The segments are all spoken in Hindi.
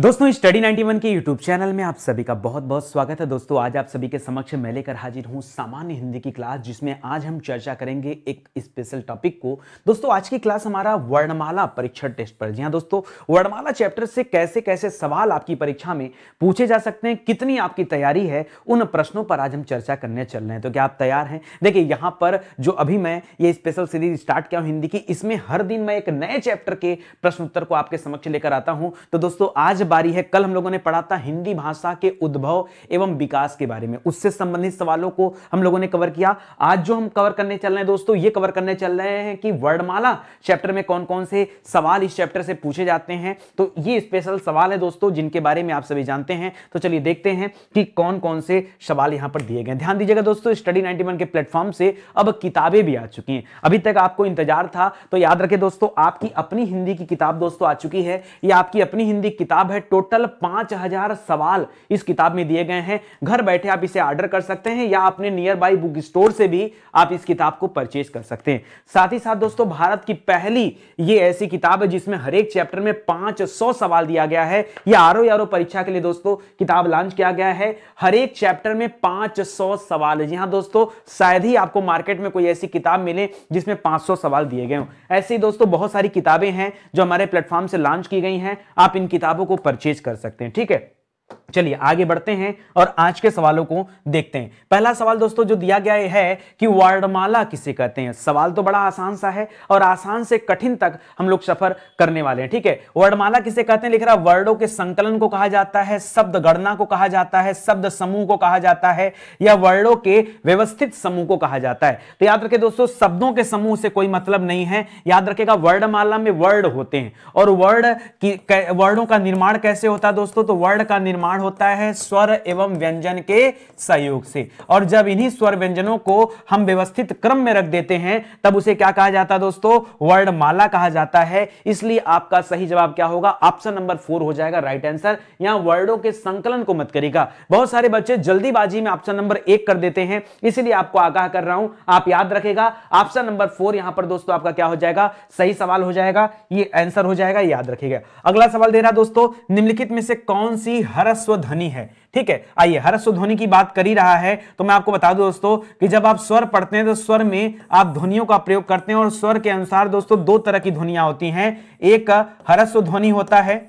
दोस्तों स्टडी 91 के यूट्यूब चैनल में आप सभी का बहुत बहुत स्वागत है दोस्तों आज आप सभी के समक्ष मैं लेकर हाजिर हूं सामान्य हिंदी की क्लास जिसमें आज हम चर्चा करेंगे एक स्पेशल टॉपिक को दोस्तों आज की क्लास हमारा वर्णमाला परीक्षण टेस्ट पर जी हाँ दोस्तों वर्णमाला चैप्टर से कैसे कैसे सवाल आपकी परीक्षा में पूछे जा सकते हैं कितनी आपकी तैयारी है उन प्रश्नों पर आज हम चर्चा करने चल रहे हैं तो क्या आप तैयार हैं देखिए यहाँ पर जो अभी मैं ये स्पेशल सीरीज स्टार्ट किया हूँ हिंदी की इसमें हर दिन मैं एक नए चैप्टर के प्रश्न उत्तर को आपके समक्ष लेकर आता हूँ तो दोस्तों आज बारी है कल हम लोगों ने पढ़ा था हिंदी भाषा के उद्भव एवं विकास के बारे में उससे संबंधित सवालों को हम लोगों ने कवर किया आज जो हम कवर करने चल रहे हैं दोस्तों ये कवर करने चल रहे हैं कि वर्णमाला चैप्टर में कौन कौन से सवाल इस चैप्टर से पूछे जाते हैं तो ये स्पेशल सवाल है दोस्तों जिनके बारे में आप सभी जानते हैं तो चलिए देखते हैं कि कौन कौन से सवाल यहाँ पर दिए गए ध्यान दीजिएगा दोस्तों स्टडी नाइनटी के प्लेटफॉर्म से अब किताबें भी आ चुकी हैं अभी तक आपको इंतजार था तो याद रखे दोस्तों आपकी अपनी हिंदी की किताब दोस्तों आ चुकी है ये आपकी अपनी हिंदी किताब है टोटल पांच हजार सवाल इस किताब में दिए गए हैं घर बैठे आप इसे ऑर्डर कर सकते हैं या अपने नियर बाई बुक स्टोर से भी आप इस किताब को परचेज कर सकते हैं साथ ही साथ दोस्तों भारत की पहली ये ऐसी किताब है जिसमें हर एक चैप्टर में पांच सवाल दिया गया है यह आरो यारो परीक्षा के लिए दोस्तों किताब लॉन्च किया गया है हर एक चैप्टर में पांच सवाल है जी हाँ दोस्तों शायद ही आपको मार्केट में कोई ऐसी किताब मिले जिसमें पांच सवाल दिए गए हों ऐसे ही दोस्तों बहुत सारी किताबें हैं जो हमारे प्लेटफॉर्म से लॉन्च की गई हैं आप इन किताबों को परचेज कर सकते हैं ठीक है चलिए आगे बढ़ते हैं और आज के सवालों को देखते हैं पहला सवाल दोस्तों जो दिया गया है कि वर्णमाला किसे कहते हैं सवाल तो बड़ा आसान सा है और आसान से कठिन तक हम लोग सफर करने वाले हैं ठीक है वर्णमाला किसे कहते हैं लिख रहा वर्णों के संकलन को कहा जाता है शब्द गणना को कहा जाता है शब्द समूह को कहा जाता है या वर्णों के व्यवस्थित समूह को कहा जाता है तो याद रखे दोस्तों शब्दों के समूह से कोई मतलब नहीं है याद रखेगा वर्णमाला में वर्ड होते हैं और वर्ड की वर्णों का निर्माण कैसे होता है दोस्तों तो वर्ड का निर्माण निर्माण होता है स्वर एवं व्यंजन के सहयोग से और जब इन्हीं स्वर व्यंजनों को हम व्यवस्थित क्रम में रख देते हैं तब उसे क्या कहा जाता है दोस्तों वर्णमाला कहा जाता है इसलिए आपका सही जवाब क्या होगा ऑप्शन नंबर फोर हो जाएगा राइट आंसर यहां वर्डों के संकलन को मत करेगा बहुत सारे बच्चे जल्दीबाजी में ऑप्शन नंबर एक कर देते हैं इसलिए आपको आगाह कर रहा हूं आप याद रखेगा ऑप्शन नंबर फोर यहां पर दोस्तों आपका क्या हो जाएगा सही सवाल हो जाएगा ये आंसर हो जाएगा याद रखेगा अगला सवाल दे रहा दोस्तों निम्नलिखित में से कौन सी हरस ह्रस्व ध्वनि है ठीक है आइए ह्रस्व ध्वनि की बात कर ही रहा है तो मैं आपको बता दूं दोस्तों कि जब आप स्वर पढ़ते हैं तो स्वर में आप ध्वनियों का प्रयोग करते हैं और स्वर के अनुसार दोस्तों दो तरह की ध्वनियां होती हैं एक ह्रस्व ध्वनि होता है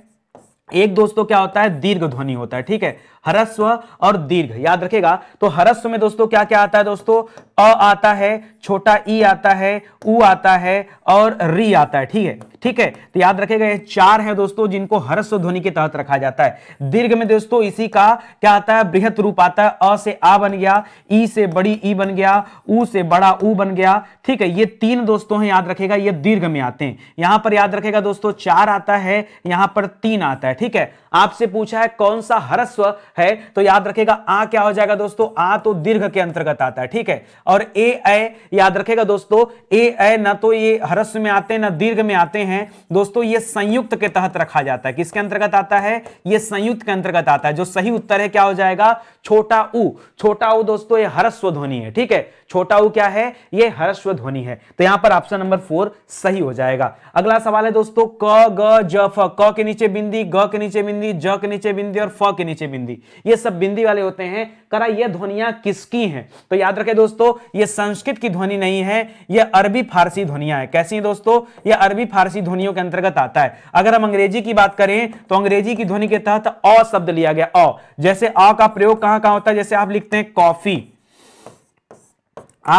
एक दोस्तों क्या होता है दीर्घ ध्वनि होता है ठीक है हरस्व और दीर्घ याद रखेगा तो हरस्व में दोस्तों क्या क्या आता है दोस्तों अ आता है छोटा ई आता है उ आता है और री आता है ठीक है ठीक है तो याद रखेगा चार हैं दोस्तों जिनको हरस्व ध्वनि के तहत रखा जाता है दीर्घ में दोस्तों इसी का क्या आता है बृहत रूप आता है अ से आ बन गया ई से बड़ी ई बन गया उ से बड़ा ऊ बन गया ठीक है ये तीन दोस्तों हैं याद रखेगा ये दीर्घ में आते हैं यहां पर याद रखेगा दोस्तों चार आता है यहां पर तीन आता है ठीक है आपसे पूछा है कौन सा हरस्व है तो याद रखेगा आ क्या हो जाएगा दोस्तों आ तो दीर्घ के अंतर्गत आता है ठीक है और ए ए याद रखेगा दोस्तों ए ए ना तो ये हरस्व में आते हैं ना दीर्घ में आते हैं दोस्तों ये संयुक्त के तहत रखा जाता है किसके अंतर्गत आता है ये संयुक्त के अंतर्गत आता है जो सही उत्तर है क्या हो जाएगा छोटा उ छोटा उ दोस्तों ये हरस्व ध्वनि है ठीक है छोटा उ क्या है ये हरस्व ध्वनि है तो यहां पर ऑप्शन नंबर फोर सही हो जाएगा अगला सवाल है दोस्तों क ग ज फ क के नीचे बिंदी ग के नीचे बिंदी बिंदी ज के नीचे बिंदी और फ के नीचे बिंदी ये सब बिंदी वाले होते हैं करा ये ध्वनिया किसकी हैं तो याद रखें दोस्तों ये संस्कृत की ध्वनि नहीं है ये अरबी फारसी ध्वनिया है कैसी है दोस्तों ये अरबी फारसी ध्वनियों के अंतर्गत आता है अगर हम अंग्रेजी की बात करें तो अंग्रेजी की ध्वनि के तहत अ शब्द लिया गया अ जैसे अ का प्रयोग कहां कहां होता है जैसे आप लिखते हैं कॉफी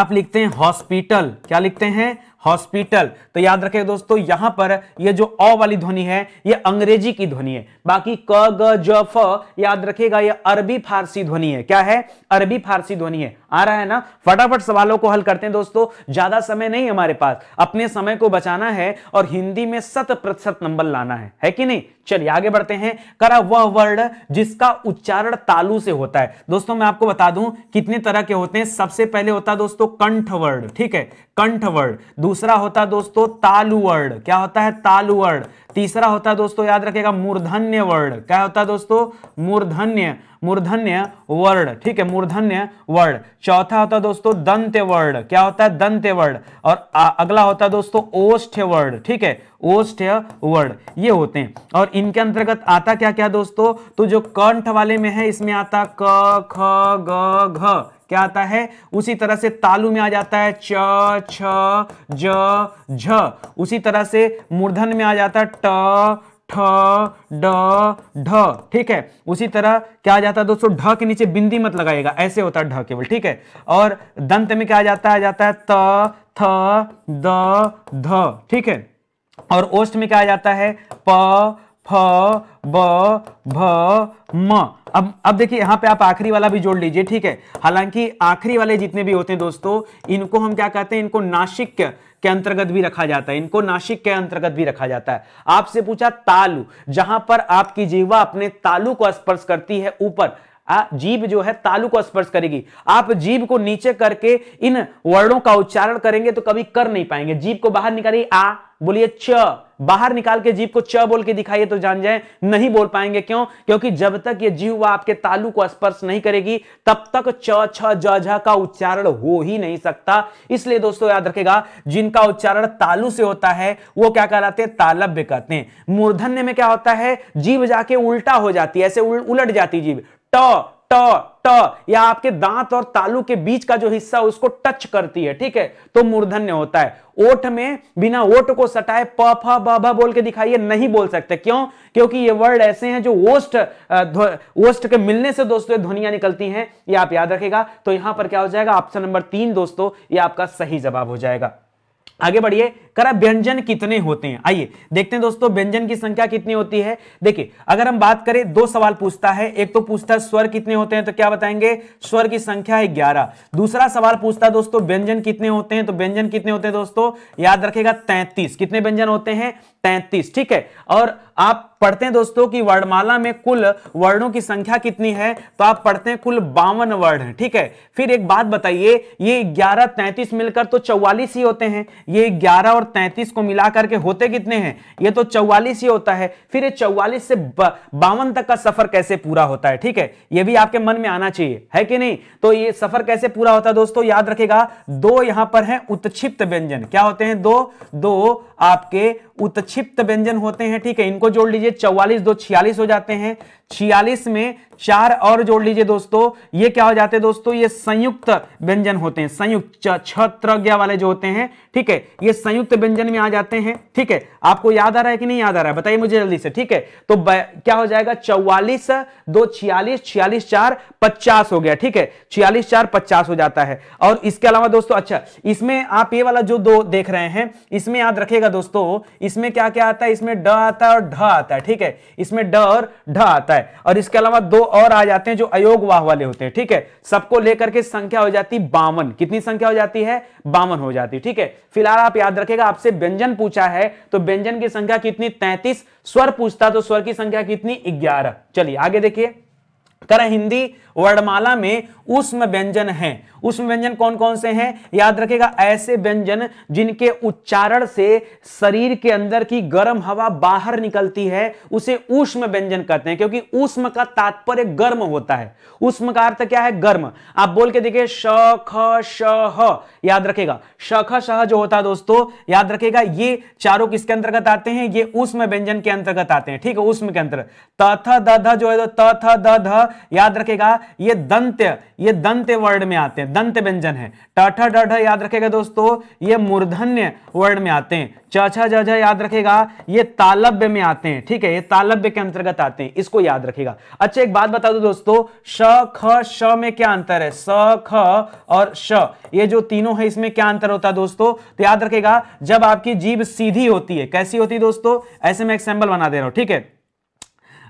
आप लिखते हैं हॉस्पिटल क्या लिखते हैं हॉस्पिटल तो याद रखे दोस्तों यहां पर ये जो अ वाली ध्वनि है ये अंग्रेजी की ध्वनि है बाकी क ग ज फ याद रखेगा ये अरबी फारसी ध्वनि है क्या है अरबी फारसी ध्वनि है आ रहा है ना फटाफट सवालों को हल करते हैं दोस्तों ज्यादा समय नहीं हमारे पास अपने समय को बचाना है और हिंदी में शत प्रतिशत नंबर लाना है है कि नहीं चलिए आगे बढ़ते हैं करा वह वर्ड जिसका उच्चारण तालु से होता है दोस्तों मैं आपको बता दूं कितने तरह के होते हैं सबसे पहले होता है दोस्तों कंठ वर्ड ठीक है कंठ वर्ड दूसरा होता है दोस्तों तालु वर्ड क्या होता है तालु वर्ड तीसरा होता है दोस्तों याद रखेगा मूर्धन्य वर्ड क्या होता है दोस्तों मूर्धन्य मूर्धन्य वर्ड ठीक है मूर्धन्य वर्ड चौथा होता है दोस्तों दंत्य वर्ड क्या होता है दंत्य वर्ड और अगला होता है दोस्तों ओष्ठ वर्ड ठीक है ओष्ठ वर्ड ये होते हैं और इनके अंतर्गत आता क्या क्या दोस्तों तो जो कंठ वाले में है इसमें आता क ख ग घ क्या आता है उसी तरह से तालु में आ जाता है च छ ज झ उसी तरह से मूर्धन में आ जाता है ट ठ ड ढ ठीक है उसी तरह क्या आ जाता है दोस्तों ढ के नीचे बिंदी मत लगाएगा ऐसे होता है ढ केवल ठीक है और दंत में क्या आ जाता है आ जाता है त थ द ध ठीक है और ओष्ठ में क्या आ जाता है प फ ब भ म अब अब देखिए यहां पे आप आखिरी वाला भी जोड़ लीजिए ठीक है हालांकि आखिरी वाले जितने भी होते हैं दोस्तों इनको हम क्या कहते हैं इनको नासिक के अंतर्गत भी रखा जाता है इनको नासिक के अंतर्गत भी रखा जाता है आपसे पूछा तालु जहां पर आपकी जीवा अपने तालु को स्पर्श करती है ऊपर आ, जीव जो है तालु को स्पर्श करेगी आप जीव को नीचे करके इन वर्णों का उच्चारण करेंगे तो कभी कर नहीं पाएंगे जीव को बाहर निकालिए आ बोलिए च बाहर निकाल के जीव को च बोल के दिखाइए तो जान जाए नहीं बोल पाएंगे क्यों क्योंकि जब तक ये जीव आपके तालु को स्पर्श नहीं करेगी तब तक च छ ज का उच्चारण हो ही नहीं सकता इसलिए दोस्तों याद रखेगा जिनका उच्चारण तालु से होता है वो क्या कहलाते हैं तालब्य कहते हैं मूर्धन्य में क्या होता है जीव जाके उल्टा हो जाती है ऐसे उलट जाती जीव ट ट ट या आपके दांत और तालू के बीच का जो हिस्सा उसको टच करती है ठीक है तो मूर्धन्य होता है ओठ में बिना ओठ को सटाए प फ ब बोल के दिखाइए नहीं बोल सकते क्यों क्योंकि ये वर्ड ऐसे हैं जो ओस्ट ओस्ट के मिलने से दोस्तों ध्वनिया निकलती हैं ये आप याद रखेगा तो यहां पर क्या हो जाएगा ऑप्शन नंबर तीन दोस्तों ये आपका सही जवाब हो जाएगा आगे बढ़िए करा व्यंजन कितने होते हैं आइए देखते हैं दोस्तों व्यंजन की संख्या कितनी होती है देखिए अगर हम बात करें दो सवाल पूछता है एक तो पूछता है स्वर कितने होते हैं तो क्या बताएंगे स्वर की संख्या है ग्यारह दूसरा सवाल पूछता है दोस्तों व्यंजन कितने होते हैं तो व्यंजन कितने होते हैं दोस्तों याद रखेगा तैतीस कितने व्यंजन होते हैं तैतीस ठीक है और आप पढ़ते हैं दोस्तों कि वर्णमाला में कुल वर्णों की संख्या कितनी है तो आप पढ़ते हैं कुल बावन वर्ण है ठीक है फिर एक बात बताइए ये ग्यारह तैंतीस मिलकर तो चौवालीस ही होते हैं ये ग्यारह और तैंतीस को मिला करके होते कितने हैं ये तो चौवालीस ही होता है फिर ये चौवालीस से बावन तक का सफर कैसे पूरा होता है ठीक है ये भी आपके मन में आना चाहिए है कि नहीं तो ये सफर कैसे पूरा होता है दोस्तों याद रखेगा दो यहां पर है उत्क्षिप्त व्यंजन क्या होते हैं दो दो आपके उत्क्षिप्त व्यंजन होते हैं ठीक है इनको जोड़ लीजिए चौवालीस दो छियालीस हो जाते हैं छियालीस में चार और जोड़ लीजिए दोस्तों ये क्या हो जाते हैं दोस्तों ये संयुक्त व्यंजन होते हैं संयुक्त छत्र वाले जो होते हैं ठीक है ये संयुक्त व्यंजन में आ जाते हैं ठीक है आपको याद आ रहा है कि नहीं याद आ रहा है बताइए मुझे जल्दी से ठीक है तो क्या हो जाएगा चौवालीस दो छियालीस छियालीस चार पचास हो गया ठीक है छियालीस चार पचास हो जाता है और इसके अलावा दोस्तों अच्छा इसमें आप ये वाला जो दो देख रहे हैं इसमें याद रखेगा दोस्तों इसमें क्या क्या आता है इसमें ड आता है और ढ आता है ठीक है इसमें ड और ढ आता है और इसके अलावा दो और आ जाते हैं जो अयोग वाह वाले होते हैं ठीक है सबको लेकर के संख्या हो जाती बावन कितनी संख्या हो जाती है बावन हो जाती ठीक है फिलहाल आप याद रखेगा आपसे व्यंजन पूछा है तो व्यंजन की संख्या कितनी तैतीस स्वर पूछता तो स्वर की संख्या कितनी ग्यारह चलिए आगे देखिए करें हिंदी वर्णमाला में उष्म व्यंजन है उष्म व्यंजन कौन कौन से हैं याद रखेगा ऐसे व्यंजन जिनके उच्चारण से शरीर के अंदर की गर्म हवा बाहर निकलती है उसे उष्म व्यंजन कहते हैं क्योंकि उष्म का तात्पर्य गर्म होता है उष्म का अर्थ क्या है गर्म आप बोल के देखिए श ख श याद रखेगा श ख श जो होता है दोस्तों याद रखेगा ये चारों किसके अंतर्गत आते हैं ये उष्म व्यंजन के अंतर्गत आते हैं ठीक है उष्म के अंतर्गत तथ द जो है तथ तो द याद रखेगा ये दंत्य ये दंत्य वर्ड में आते हैं दंत व्यंजन है टठ डठ याद रखेगा दोस्तों ये मूर्धन्य वर्ड में आते हैं चछा जझा याद रखेगा ये तालब्य में आते हैं ठीक है ये तालब्य के अंतर्गत आते हैं इसको याद रखेगा अच्छा एक बात बता दो दोस्तों श ख श में क्या अंतर है स ख और श ये जो तीनों है इसमें क्या अंतर होता है दोस्तों तो याद रखेगा जब आपकी जीभ सीधी होती है कैसी होती है दोस्तों ऐसे में एग्जाम्पल बना दे रहा हूं ठीक है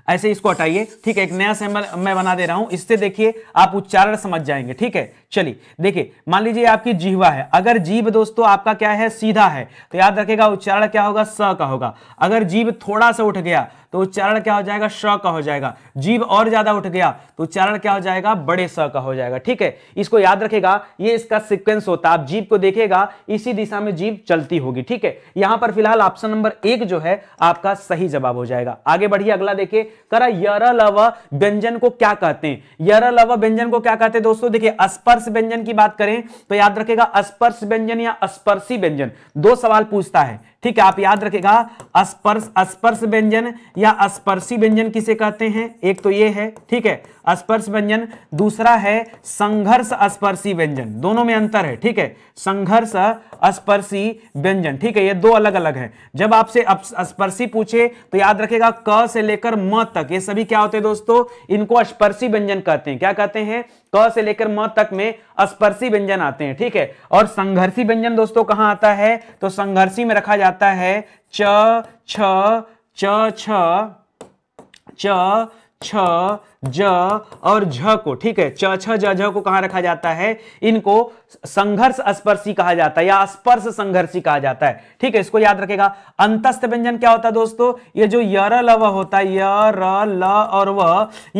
ऐसे इसको हटाइए ठीक है एक नया सैम्पल मैं बना दे रहा हूं इससे देखिए आप उच्चारण समझ जाएंगे ठीक है चलिए देखिए मान लीजिए आपकी जीवा है अगर जीव दोस्तों आपका क्या है सीधा है तो याद रखेगा उच्चारण क्या होगा स का होगा अगर जीव थोड़ा सा उठ गया तो उच्चारण क्या हो जाएगा श का हो जाएगा जीव और ज्यादा उठ गया तो उच्चारण क्या हो जाएगा बड़े स का हो जाएगा ठीक है इसको याद रखेगा ये इसका सिक्वेंस होता आप जीव को देखेगा इसी दिशा में जीव चलती होगी ठीक है यहां पर फिलहाल ऑप्शन नंबर एक जो है आपका सही जवाब हो जाएगा आगे बढ़िए अगला देखिए करा लव व्यंजन को क्या कहते हैं यरलव व्यंजन को क्या कहते हैं दोस्तों देखिए स्पर्श व्यंजन की बात करें तो याद रखेगा स्पर्श व्यंजन या स्पर्शी व्यंजन दो सवाल पूछता है ठीक है आप याद रखेगा स्पर्श स्पर्श व्यंजन या स्पर्शी व्यंजन किसे कहते हैं एक तो ये है ठीक है स्पर्श व्यंजन दूसरा है संघर्ष स्पर्शी व्यंजन दोनों में अंतर है ठीक है संघर्ष स्पर्शी व्यंजन ठीक है ये दो अलग अलग है जब आपसे स्पर्शी पूछे तो याद रखेगा क से लेकर म तक ये सभी क्या होते हैं दोस्तों इनको स्पर्शी व्यंजन कहते हैं क्या कहते हैं क से लेकर म तक में स्पर्शी व्यंजन आते हैं ठीक है और संघर्षी व्यंजन दोस्तों कहां आता है तो संघर्षी में रखा जाता आता है च छ च छ च छ ज और झ को ठीक है च छ ज झ को कहां रखा जाता है इनको संघर्ष स्पर्शी कहा जाता है या स्पर्श संघर्षी कहा जाता है ठीक है इसको याद रखेगा अंतस्थ व्यंजन क्या होता है दोस्तों ये जो यर ल व होता है यर ल और व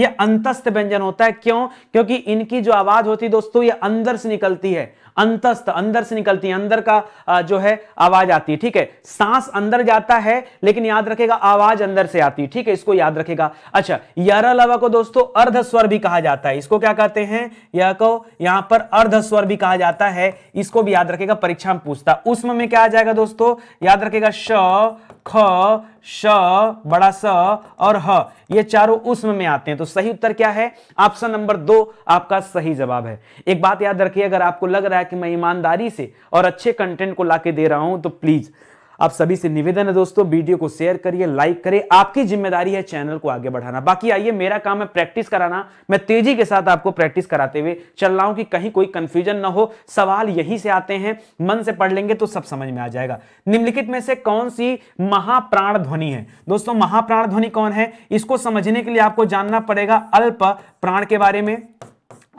ये अंतस्थ व्यंजन होता है क्यों क्योंकि इनकी जो आवाज होती है दोस्तों ये अंदर से निकलती है अंतस्थ अंदर से निकलती है अंदर का जो है आवाज आती है ठीक है सांस अंदर जाता है लेकिन याद रखेगा आवाज अंदर से आती है ठीक है इसको याद रखेगा अच्छा यार लवा को दोस्तों अर्ध स्वर भी कहा जाता है इसको क्या कहते हैं यह को यहां पर अर्ध स्वर भी कहा जाता है इसको भी याद रखेगा परीक्षा में पूछता उसमें क्या आ जाएगा दोस्तों याद रखेगा श ख श बड़ा स और ह ये चारों उष्म में आते हैं तो सही उत्तर क्या है ऑप्शन नंबर दो आपका सही जवाब है एक बात याद रखिए अगर आपको लग रहा है कि मैं ईमानदारी से और अच्छे कंटेंट को लाके दे रहा हूं तो प्लीज आप सभी से निवेदन है दोस्तों वीडियो को शेयर करिए लाइक करिए आपकी जिम्मेदारी है चैनल को आगे बढ़ाना बाकी आइए मेरा काम है प्रैक्टिस कराना मैं तेजी के साथ आपको प्रैक्टिस कराते हुए चल रहा हूं कि कहीं कोई कंफ्यूजन ना हो सवाल यहीं से आते हैं मन से पढ़ लेंगे तो सब समझ में आ जाएगा निम्नलिखित में से कौन सी महाप्राण ध्वनि है दोस्तों महाप्राण ध्वनि कौन है इसको समझने के लिए आपको जानना पड़ेगा अल्प प्राण के बारे में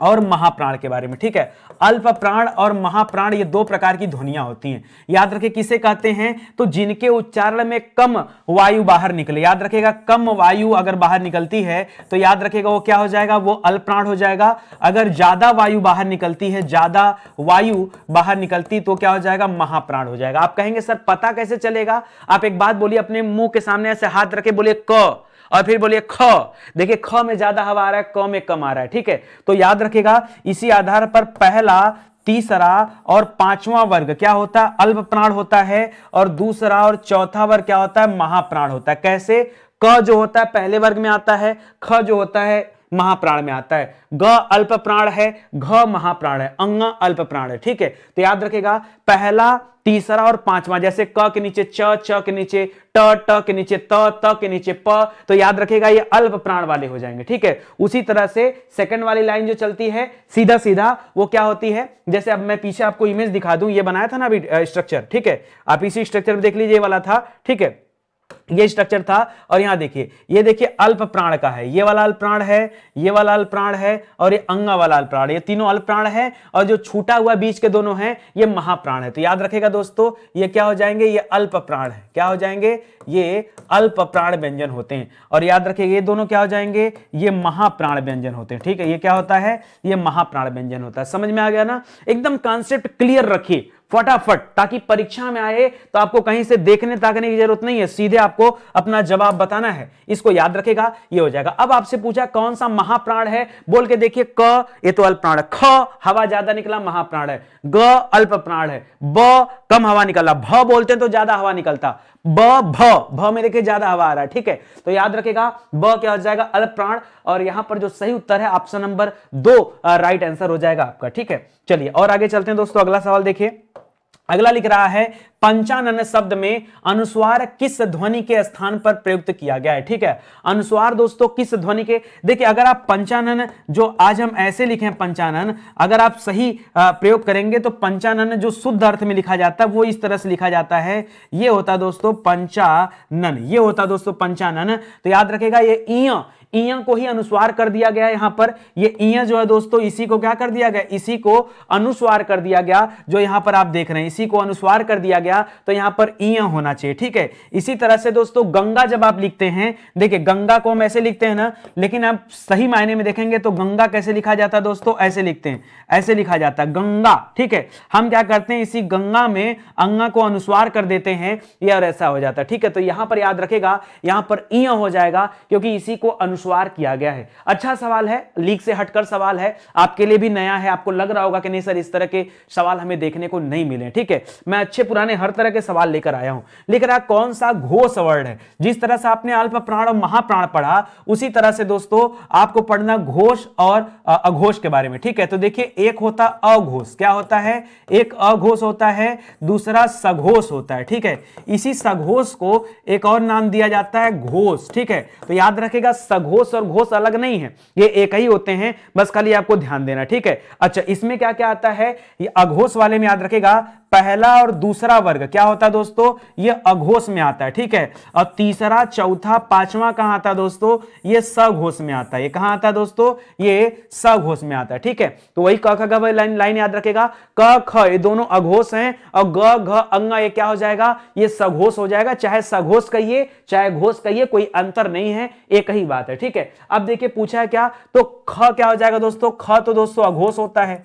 और महाप्राण के बारे में ठीक है अल्प प्राण और महाप्राण ये दो प्रकार की ध्वनियां होती हैं याद रखे किसे कहते हैं तो जिनके उच्चारण में कम वायु बाहर निकले याद रखेगा कम वायु अगर बाहर निकलती है तो याद रखेगा वो क्या हो जाएगा वो अल्प प्राण हो जाएगा अगर ज्यादा वायु बाहर निकलती है ज्यादा वायु बाहर निकलती तो क्या हो जाएगा महाप्राण हो जाएगा आप कहेंगे सर पता कैसे चलेगा आप एक बात बोलिए अपने मुंह के सामने ऐसे हाथ रखे बोलिए क और फिर बोलिए ख देखिए ख में ज्यादा हवा आ रहा है क में कम आ रहा है ठीक है तो याद रखेगा इसी आधार पर पहला तीसरा और पांचवा वर्ग क्या होता है अल्प प्राण होता है और दूसरा और चौथा वर्ग क्या होता है महाप्राण होता है कैसे क जो होता है पहले वर्ग में आता है ख जो होता है महाप्राण में आता है ग अल्प प्राण है घ महाप्राण है अंग अल्प प्राण है ठीक है तो याद रखेगा पहला तीसरा और पांचवा जैसे क के नीचे च च के नीचे ट ट के नीचे त त के नीचे प तो याद रखेगा ये अल्प प्राण वाले हो जाएंगे ठीक है उसी तरह से सेकंड वाली लाइन जो चलती है सीधा सीधा वो क्या होती है जैसे अब मैं पीछे आपको इमेज दिखा दूं ये बनाया था ना अभी स्ट्रक्चर ठीक है आप इसी स्ट्रक्चर में देख लीजिए वाला था ठीक है ये स्ट्रक्चर था और यहां देखिए ये देखिए अल्प प्राण का है ये वाला अल्प प्राण है ये वाला अल्प प्राण है और ये अंगा वाला अल्प प्राण ये तीनों अल्प प्राण है और जो छूटा हुआ बीच के दोनों हैं ये महाप्राण है तो याद रखेगा दोस्तों ये क्या हो जाएंगे ये अल्प प्राण है क्या हो जाएंगे ये अल्प प्राण व्यंजन होते हैं और याद रखिएगा ये दोनों क्या हो जाएंगे ये महाप्राण व्यंजन होते हैं ठीक है ये क्या होता है ये महाप्राण व्यंजन होता है समझ में आ गया ना एकदम कॉन्सेप्ट क्लियर रखिए फटाफट ताकि परीक्षा में आए तो आपको कहीं से देखने ताकने की जरूरत नहीं है सीधे आपको अपना जवाब बताना है इसको याद रखेगा ये हो जाएगा अब आपसे पूछा कौन सा महाप्राण है बोल के देखिए क ये तो अल्प प्राण ख हवा ज्यादा निकला महाप्राण है ग अल्प प्राण है ब कम हवा निकला भ बोलते हैं तो ज्यादा हवा निकलता ब भ भ में देखिए ज्यादा हवा आ रहा है ठीक है तो याद रखेगा ब क्या हो जाएगा अल्प प्राण और यहां पर जो सही उत्तर है ऑप्शन नंबर दो राइट आंसर हो जाएगा आपका ठीक है चलिए और आगे चलते हैं दोस्तों अगला सवाल देखिए अगला लिख रहा है पंचानन शब्द में अनुस्वार किस ध्वनि के स्थान पर प्रयुक्त किया गया है ठीक है अनुस्वार दोस्तों किस ध्वनि के देखिए अगर आप पंचानन जो आज हम ऐसे लिखे हैं पंचानन अगर आप सही प्रयोग करेंगे तो पंचानन जो शुद्ध अर्थ में लिखा जाता है वो इस तरह से लिखा जाता है ये होता दोस्तों पंचानन ये होता दोस्तों पंचानन तो याद रखेगा ये इं इं को ही अनुस्वार कर दिया गया यहां पर ये इं जो है दोस्तों इसी को क्या कर दिया गया इसी को अनुस्वार कर दिया गया जो यहां पर आप देख रहे हैं इसी को अनुस्वार कर दिया गया तो यहां पर इं होना चाहिए ठीक है इसी तरह से दोस्तों गंगा जब आप लिखते हैं देखिए गंगा को हम ऐसे लिखते हैं ना लेकिन आप सही मायने में देखेंगे तो गंगा कैसे लिखा जाता है दोस्तों ऐसे लिखते हैं ऐसे लिखा जाता है गंगा ठीक है हम क्या करते हैं इसी गंगा में अंगा को अनुस्वार कर देते हैं और ऐसा हो जाता है ठीक है तो यहां पर याद रखेगा यहां पर इं हो जाएगा क्योंकि इसी को अनुस्वार अनुस्वार किया गया है अच्छा सवाल है लीक से हटकर सवाल है आपके लिए भी नया है आपको लग रहा होगा कि नहीं सर इस तरह के सवाल हमें देखने को नहीं मिले ठीक है मैं अच्छे पुराने हर तरह के सवाल लेकर आया हूं लेकर आया कौन सा घोष वर्ण है जिस तरह से आपने अल्प प्राण और महाप्राण पढ़ा उसी तरह से दोस्तों आपको पढ़ना घोष और अघोष के बारे में ठीक है तो देखिए एक होता अघोष क्या होता है एक अघोष होता है दूसरा सघोष होता है ठीक है इसी सघोष को एक और नाम दिया जाता है घोष ठीक है तो याद रखेगा सघोष घोष और घोष अलग नहीं है ये एक ही होते हैं बस खाली आपको ध्यान देना ठीक है अच्छा इसमें क्या क्या आता है ये अघोष वाले में याद रखेगा पहला और दूसरा वर्ग क्या होता है दोस्तों ये अघोष में आता है ठीक है और तीसरा चौथा पांचवा कहां आता है दोस्तों ये सघोष में आता है ये कहां आता है दोस्तों ये सघोष में आता है ठीक है तो वही क ख लाइन लाइन याद रखेगा क ख ये दोनों अघोष हैं और ग घ अंग ये क्या हो जाएगा ये सघोष हो जाएगा चाहे सघोष कहिए चाहे घोष कहिए कोई अंतर नहीं है एक ही बात है ठीक है अब देखिए पूछा है क्या तो ख क्या हो जाएगा दोस्तों ख तो दोस्तों अघोष होता है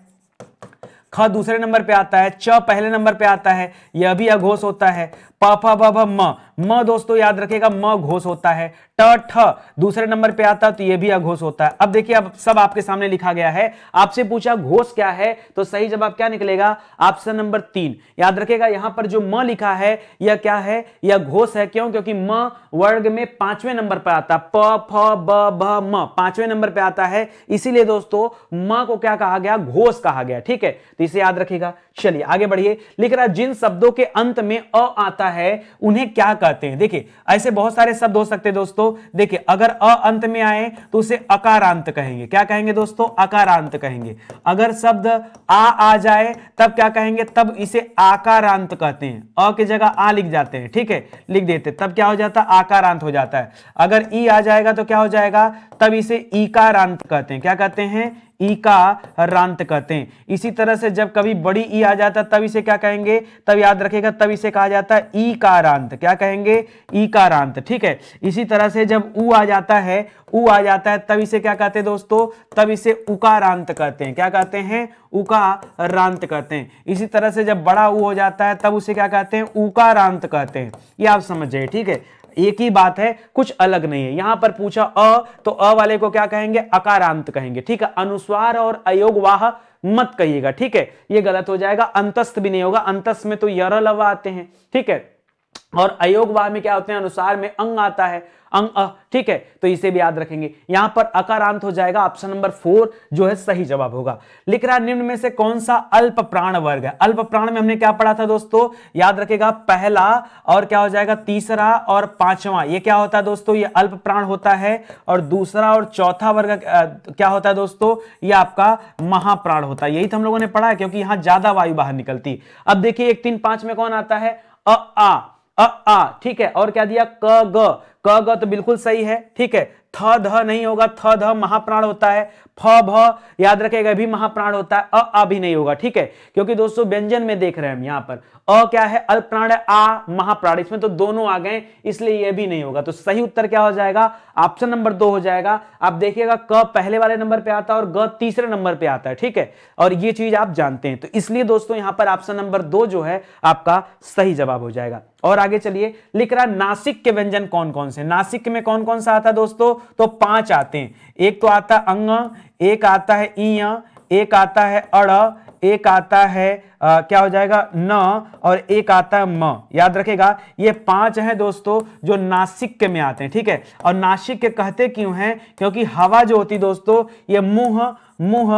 ख दूसरे नंबर पे आता है च पहले नंबर पे आता है यह भी अघोष होता है पापा बाबा म म दोस्तों याद रखेगा म घोष होता है ट ठ दूसरे नंबर पे आता तो ये भी अघोष होता है अब देखिए अब सब आपके सामने लिखा गया है आपसे पूछा घोष क्या है तो सही जवाब क्या निकलेगा ऑप्शन नंबर तीन याद रखेगा यहां पर जो म लिखा है यह क्या है यह घोष है क्यों क्योंकि म वर्ग में पांचवें नंबर पर आता प फ ब भ म पांचवें नंबर पर आता है इसीलिए दोस्तों म को क्या कहा गया घोष कहा गया ठीक है तो इसे याद रखेगा चलिए आगे बढ़िए लिख रहा जिन शब्दों के अंत में अ आता होता है उन्हें क्या कहते हैं देखिए ऐसे बहुत सारे शब्द हो सकते हैं दोस्तों देखिए अगर अ अंत में आए तो उसे अकारांत कहेंगे क्या कहेंगे दोस्तों अकारांत कहेंगे अगर शब्द आ आ जाए तब क्या कहेंगे तब इसे आकारांत कहते हैं अ की जगह आ लिख जाते हैं ठीक है लिख देते तब क्या हो जाता है आकारांत हो जाता है अगर ई आ जाएगा तो क्या हो जाएगा तब इसे ईकारांत कहते हैं क्या कहते हैं ई का रांत कहते हैं इसी तरह से जब कभी बड़ी ई आ जाता तब इसे क्या कहेंगे तब याद रखेगा तब इसे कहा जाता है ई कारांत क्या कहेंगे ई रांत ठीक है इसी तरह से जब ऊ आ जाता है ऊ आ जाता है तब इसे क्या कहते हैं दोस्तों तब इसे उकारांत कहते हैं क्या कहते हैं रांत कहते हैं इसी तरह से जब बड़ा ऊ हो जाता है तब उसे क्या कहते हैं उकारांत कहते हैं ये आप समझ जाइए ठीक है एक ही बात है कुछ अलग नहीं है यहां पर पूछा अ तो अ वाले को क्या कहेंगे अकारांत कहेंगे ठीक है अनुस्वार और अयोगवाह मत कहिएगा ठीक है ये गलत हो जाएगा अंतस्थ भी नहीं होगा अंतस्थ में तो यर लव आते हैं ठीक है और अयोगवाह में क्या होते हैं अनुसार में अंग आता है अंग अ ठीक है तो इसे भी याद रखेंगे यहां पर अकारांत हो जाएगा ऑप्शन नंबर फोर जो है सही जवाब होगा लिख रहा निम्न में से कौन सा अल्प प्राण वर्ग है अल्प प्राण में हमने क्या पढ़ा था दोस्तों याद रखेगा पहला और क्या हो जाएगा तीसरा और पांचवा ये क्या होता है दोस्तों ये अल्प प्राण होता है और दूसरा और चौथा वर्ग क्या होता है दोस्तों ये आपका महाप्राण होता है यही तो हम लोगों ने पढ़ा है क्योंकि यहां ज्यादा वायु बाहर निकलती अब देखिए एक तीन पांच में कौन आता है अ आ अ आ ठीक है और क्या दिया क ग क ग तो बिल्कुल सही है ठीक है थ ध नहीं होगा थ ध महाप्राण होता है फ भ याद रखेगा भी महाप्राण होता है अ आ भी नहीं होगा ठीक है क्योंकि दोस्तों व्यंजन में देख रहे हैं हम यहां पर अ क्या है अल्पप्राण है आ महाप्राण इसमें तो दोनों आ गए इसलिए यह भी नहीं होगा तो सही उत्तर क्या हो जाएगा ऑप्शन नंबर दो हो जाएगा आप देखिएगा क पहले वाले नंबर पे आता है और ग तीसरे नंबर पे आता है ठीक है और ये चीज आप जानते हैं तो इसलिए दोस्तों यहां पर ऑप्शन नंबर दो जो है आपका सही जवाब हो जाएगा और आगे चलिए लिख रहा नासिक के व्यंजन कौन कौन से नासिक में कौन कौन सा आता है दोस्तों तो पांच आते हैं एक तो आता अंग एक आता है ई एक आता है अड़ एक आता है आ, क्या हो जाएगा न और एक आता है म याद रखेगा ये पांच हैं दोस्तों जो नासिक के में आते हैं ठीक है और नासिक के कहते क्यों हैं क्योंकि हवा जो होती दोस्तों ये मुंह मुंह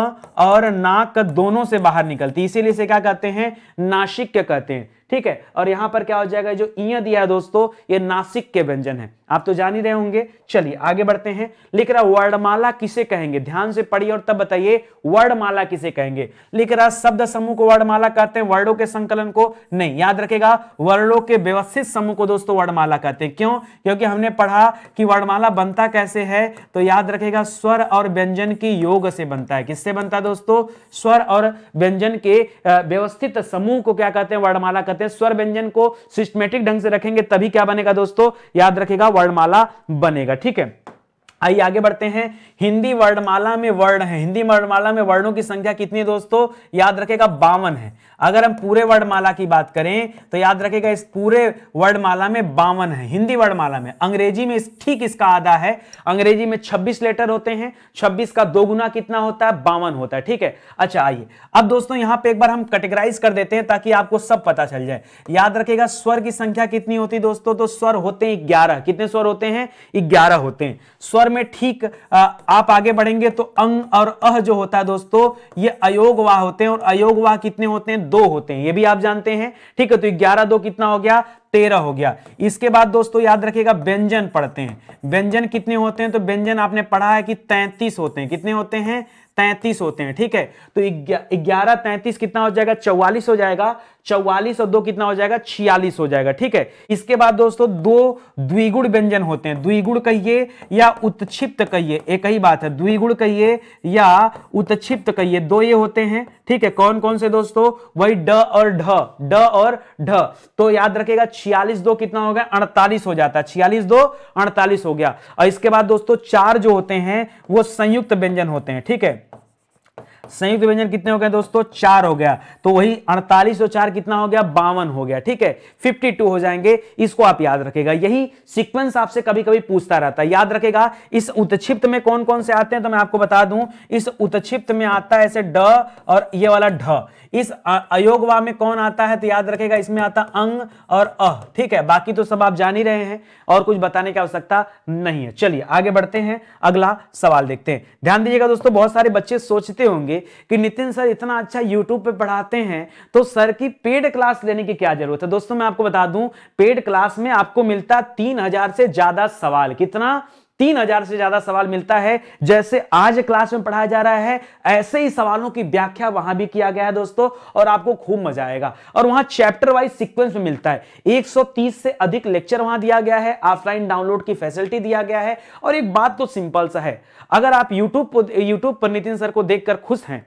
और नाक दोनों से बाहर निकलती इसीलिए इसे क्या कहते हैं नासिक के कहते हैं ठीक है और यहां पर क्या हो जाएगा जो इं दिया है दोस्तों ये नासिक के व्यंजन है आप तो जान ही रहे होंगे चलिए आगे बढ़ते हैं लिख रहा वर्णमाला किसे कहेंगे ध्यान से पढ़िए और तब बताइए वर्णमाला किसे कहेंगे लिख रहा शब्द समूह को वर्णमाला कहते हैं वर्णों के संकलन को नहीं याद रखेगा वर्णों के व्यवस्थित समूह को दोस्तों वर्णमाला कहते हैं क्यों क्योंकि हमने पढ़ा कि वर्णमाला बनता कैसे है तो याद रखेगा स्वर और व्यंजन की योग से बनता है किससे बनता है दोस्तों स्वर और व्यंजन के व्यवस्थित समूह को क्या कहते हैं वर्णमाला कहते हैं स्वर व्यंजन को सिस्टमेटिक ढंग से रखेंगे तभी क्या बनेगा दोस्तों याद रखेगा वर्णमाला बनेगा ठीक है आइए आगे बढ़ते हैं हिंदी वर्णमाला में वर्ण है हिंदी वर्णमाला में वर्णों की संख्या कितनी दोस्तों याद रखेगा बावन है अगर हम पूरे वर्णमाला की बात करें तो याद रखेगा इस पूरे वर्णमाला में बावन है हिंदी वर्णमाला में अंग्रेजी में ठीक इस इसका आधा है अंग्रेजी में छब्बीस लेटर होते हैं छब्बीस का दो गुना कितना होता है बावन होता है ठीक है अच्छा आइए अब दोस्तों यहां पर एक बार हम कैटेगराइज कर देते हैं ताकि आपको सब पता चल जाए याद रखेगा स्वर की संख्या कितनी होती दोस्तों तो स्वर होते हैं ग्यारह कितने स्वर होते हैं ग्यारह होते हैं स्वर अगर मैं ठीक आप आगे बढ़ेंगे तो अंग और अह जो होता है दोस्तों ये वाह होते हैं और वाह कितने होते हैं दो होते हैं ये भी आप जानते हैं ठीक है तो ग्यारह दो कितना हो गया तेरह हो गया इसके बाद दोस्तों याद रखिएगा व्यंजन पढ़ते हैं व्यंजन कितने होते हैं तो व्यंजन आपने पढ़ा है कि तैतीस होते हैं कितने होते हैं तैतीस होते हैं ठीक है तो ग्यारह तैंतीस कितना हो जाएगा चौवालीस हो जाएगा चौवालीस और दो कितना हो जाएगा छियालीस हो जाएगा ठीक है इसके बाद दोस्तों दो द्विगुण व्यंजन होते हैं द्विगुण कहिए या उत्क्षिप्त कहिए एक ही बात है द्विगुण कहिए या उत्क्षिप्त कहिए दो ये होते हैं ठीक है कौन कौन से दोस्तों वही ड और ढ ड और ढ तो याद रखेगा छियालीस दो कितना हो गया अड़तालीस हो जाता है छियालीस दो अड़तालीस हो गया और इसके बाद दोस्तों चार जो होते हैं वो संयुक्त व्यंजन होते हैं ठीक है संयुक्त व्यंजन कितने हो गए दोस्तों चार हो गया तो वही अड़तालीस और चार कितना हो गया बावन हो गया ठीक है 52 हो जाएंगे इसको आप याद रखेगा यही सीक्वेंस आपसे कभी कभी पूछता रहता है याद रखेगा इस उत्क्षिप्त में कौन कौन से आते हैं तो मैं आपको बता दूं इस उत्क्षिप्त में आता है ऐसे ड और ये वाला ढ इस अयोगवा में कौन आता है तो याद रखेगा इसमें आता अंग और अह ठीक है बाकी तो सब आप जान ही रहे हैं और कुछ बताने की आवश्यकता नहीं है चलिए आगे बढ़ते हैं अगला सवाल देखते हैं ध्यान दीजिएगा दोस्तों बहुत सारे बच्चे सोचते होंगे कि नितिन सर इतना अच्छा यूट्यूब पे पढ़ाते हैं तो सर की पेड क्लास लेने की क्या जरूरत है दोस्तों मैं आपको बता दूं पेड क्लास में आपको मिलता तीन हजार से ज्यादा सवाल कितना तीन हजार से ज्यादा सवाल मिलता है जैसे आज क्लास में पढ़ाया जा रहा है ऐसे ही सवालों की व्याख्या वहां भी किया गया है दोस्तों और आपको खूब मजा आएगा और वहां चैप्टर वाइज सीक्वेंस में मिलता है 130 से अधिक लेक्चर वहां दिया गया है ऑफलाइन डाउनलोड की फैसिलिटी दिया गया है और एक बात तो सिंपल सा है अगर आप यूट्यूब यूट्यूब पर नितिन सर को देखकर खुश हैं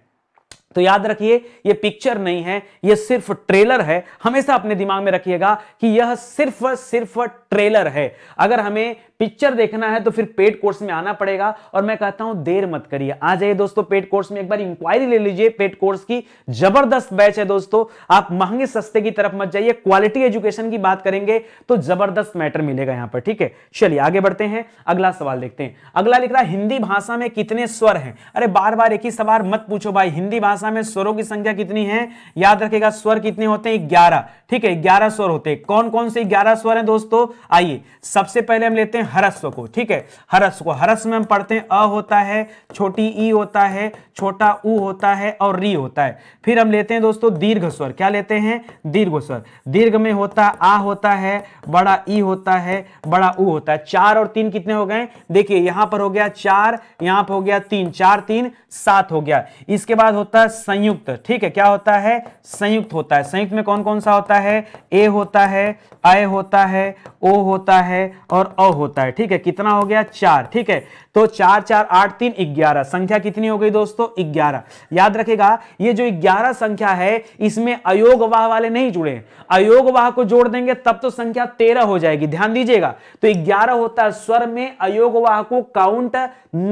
तो याद रखिए ये पिक्चर नहीं है ये सिर्फ ट्रेलर है हमेशा अपने दिमाग में रखिएगा कि यह सिर्फ सिर्फ ट्रेलर है अगर हमें पिक्चर देखना है तो फिर पेड कोर्स में आना पड़ेगा और मैं कहता हूं देर मत करिए आ जाइए दोस्तों पेड कोर्स में एक बार इंक्वायरी ले लीजिए पेड कोर्स की जबरदस्त बैच है दोस्तों आप महंगे सस्ते की तरफ मत जाइए क्वालिटी एजुकेशन की बात करेंगे तो जबरदस्त मैटर मिलेगा यहां पर ठीक है चलिए आगे बढ़ते हैं अगला सवाल देखते हैं अगला लिख रहा है हिंदी भाषा में कितने स्वर है अरे बार बार एक ही सवाल मत पूछो भाई हिंदी भाषा में स्वरों की संख्या कितनी है याद रखेगा स्वर कितने होते हैं ग्यारह ठीक है ग्यारह स्वर होते हैं कौन कौन से ग्यारह स्वर है दोस्तों आइए सबसे पहले हम लेते हैं हरस्व को ठीक है हरस्व को हरस में हम पढ़ते हैं अ होता है छोटी ई होता है छोटा उ होता है और री होता है फिर हम लेते हैं दोस्तों दीर्घ स्वर क्या लेते हैं दीर्घ स्वर दीर्घ में होता आ होता है बड़ा ई होता है बड़ा उ होता है चार और तीन कितने हो गए देखिए यहां पर हो गया चार यहां पर हो गया तीन चार तीन सात हो गया इसके बाद होता है संयुक्त ठीक है क्या होता है संयुक्त होता है संयुक्त में कौन कौन सा होता है ए होता है अय होता है ओ होता है और अ होता है जाता है ठीक है कितना हो गया चार ठीक है तो चार चार आठ तीन ग्यारह संख्या कितनी हो गई दोस्तों ग्यारह याद रखेगा ये जो ग्यारह संख्या है इसमें अयोग वाह वाले नहीं जुड़े अयोग वाह को जोड़ देंगे तब तो संख्या तेरह हो जाएगी ध्यान दीजिएगा तो ग्यारह होता है स्वर में अयोग वाह को काउंट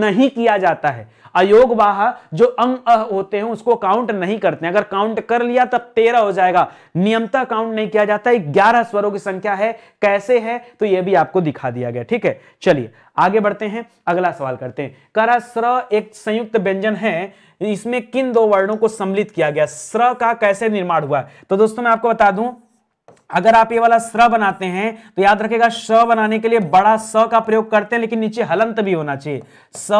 नहीं किया जाता है अयोग वाह जो अंग अह होते हैं उसको काउंट नहीं करते हैं अगर काउंट कर लिया तब तेरह हो जाएगा नियमता काउंट नहीं किया जाता ग्यारह स्वरों की संख्या है कैसे है तो यह भी आपको दिखा दिया गया ठीक है चलिए आगे बढ़ते हैं अगला सवाल करते हैं करा स्र एक संयुक्त व्यंजन है इसमें किन दो वर्णों को सम्मिलित किया गया स्र का कैसे निर्माण हुआ तो दोस्तों मैं आपको बता दूं अगर आप ये वाला स्र बनाते हैं तो याद रखेगा स बनाने के लिए बड़ा स का प्रयोग करते हैं लेकिन नीचे हलंत भी होना चाहिए स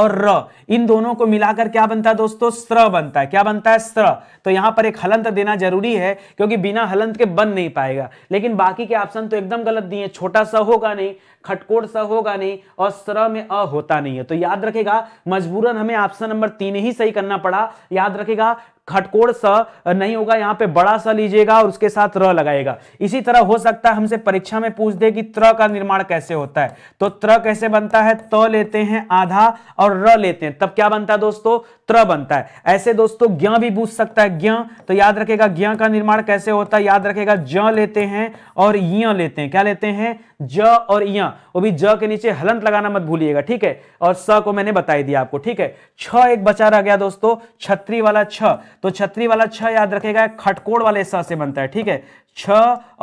और र इन दोनों को मिलाकर क्या बनता है दोस्तों स्र बनता है क्या बनता है स्र तो यहां पर एक हलंत देना जरूरी है क्योंकि बिना हलंत के बन नहीं पाएगा लेकिन बाकी के ऑप्शन तो एकदम गलत दिए छोटा स होगा नहीं खटकोड़ स होगा नहीं और स्र में अ होता नहीं है तो याद रखेगा मजबूरन हमें ऑप्शन नंबर तीन ही सही करना पड़ा याद रखेगा खटकोड़ स नहीं होगा यहाँ पे बड़ा स लीजिएगा और उसके साथ र लगाएगा इसी तरह हो सकता है हमसे परीक्षा में पूछ दे कि त्र का निर्माण कैसे होता है तो त्र कैसे बनता है त तो लेते हैं आधा और र लेते हैं तब क्या बनता है दोस्तों त्र बनता है ऐसे दोस्तों ज्ञ भी पूछ सकता है ज्ञ तो याद रखेगा ज्ञ का निर्माण कैसे होता है याद रखेगा ज लेते हैं और य लेते हैं क्या लेते हैं ज और य वो भी ज के नीचे हलंत लगाना मत भूलिएगा ठीक है और स को मैंने बताई दिया आपको ठीक है छ एक बचा रह गया दोस्तों छत्री वाला छ तो छत्री वाला छ याद रखेगा खटकोड़ वाले स से बनता है ठीक है छ